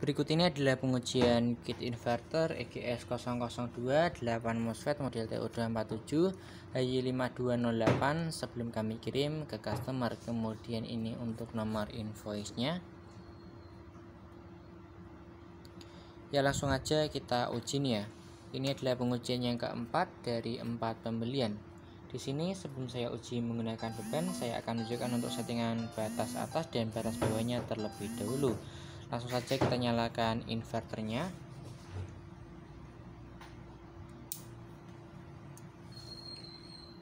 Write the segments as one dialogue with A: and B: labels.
A: Berikut ini adalah pengujian kit inverter EGS002 8 MOSFET model TO247 HY5208 sebelum kami kirim ke customer. Kemudian ini untuk nomor invoice-nya. Ya langsung aja kita uji nih ya. Ini adalah pengujian yang keempat dari empat pembelian. Di sini sebelum saya uji menggunakan beban, saya akan tunjukkan untuk settingan batas atas dan batas bawahnya terlebih dahulu langsung saja kita nyalakan inverternya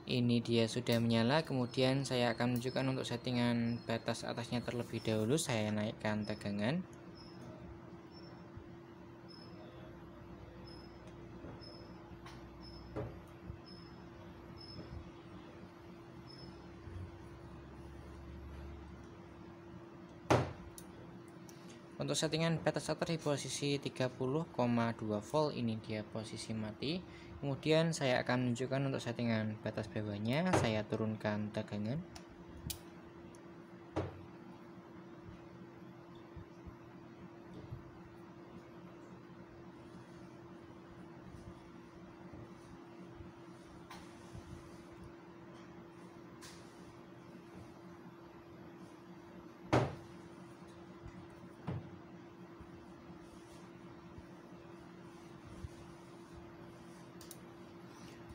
A: ini dia sudah menyala kemudian saya akan menunjukkan untuk settingan batas atasnya terlebih dahulu saya naikkan tegangan Untuk settingan beta starter di posisi 30,2 volt ini dia posisi mati. Kemudian saya akan menunjukkan untuk settingan batas bawahnya, saya turunkan tegangan.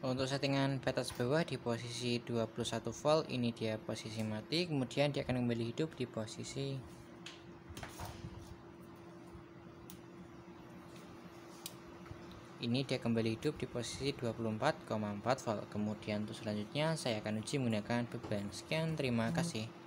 A: untuk settingan batas bawah di posisi 21 volt ini dia posisi mati kemudian dia akan kembali hidup di posisi ini dia kembali hidup di posisi 24,4 volt kemudian untuk selanjutnya saya akan uji menggunakan beban sekian terima kasih